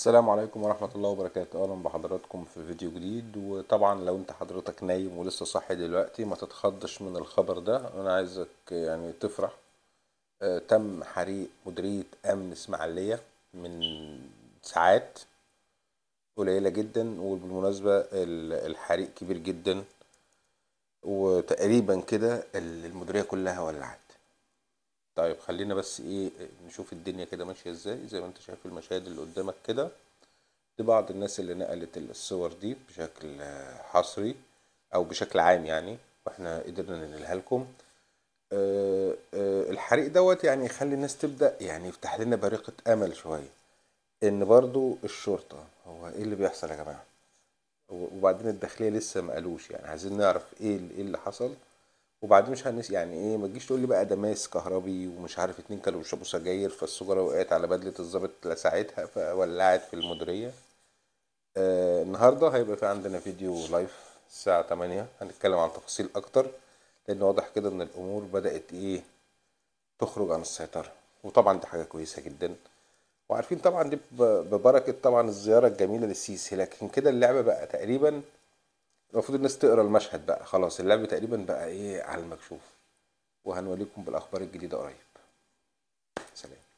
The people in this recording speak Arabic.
السلام عليكم ورحمة الله وبركاته اهلا بحضراتكم في فيديو جديد وطبعا لو انت حضرتك نايم ولسه صاحي دلوقتي ما تتخضش من الخبر ده انا عايزك يعني تفرح آه تم حريق مديرية امن اسماعيلية من ساعات قليلة جدا وبالمناسبة الحريق كبير جدا وتقريبا كده المديرية كلها ولعت طيب خلينا بس ايه نشوف الدنيا كده ماشيه ازاي زي ما انت شايف المشاهد اللي قدامك كده دي بعض الناس اللي نقلت الصور دي بشكل حصري او بشكل عام يعني واحنا قدرنا ننقلها لكم آه، آه، الحريق دوت يعني يخلي الناس تبدا يعني يفتح لنا بريقه امل شويه ان برضو الشرطه هو ايه اللي بيحصل يا جماعه وبعدين الداخليه لسه ما قالوش يعني عايزين نعرف ايه, إيه اللي حصل وبعدين مش هنس يعني ايه ما تجيش تقول لي بقى ده ماس كهربي ومش عارف اتنين كانوا بيشربوا سجاير فالسجاره وقعت على بدله الظابط لساعتها فولعت في المديريه آه النهارده هيبقى في عندنا فيديو لايف الساعه 8 هنتكلم عن تفاصيل اكتر لان واضح كده ان الامور بدات ايه تخرج عن السيطره وطبعا دي حاجه كويسه جدا وعارفين طبعا دي ببركه طبعا الزياره الجميله للسيسي لكن كده اللعبه بقى تقريبا المفروض الناس تقرا المشهد بقى خلاص اللعب تقريبا بقى ايه على المكشوف وهنوريكم بالاخبار الجديده قريب سلام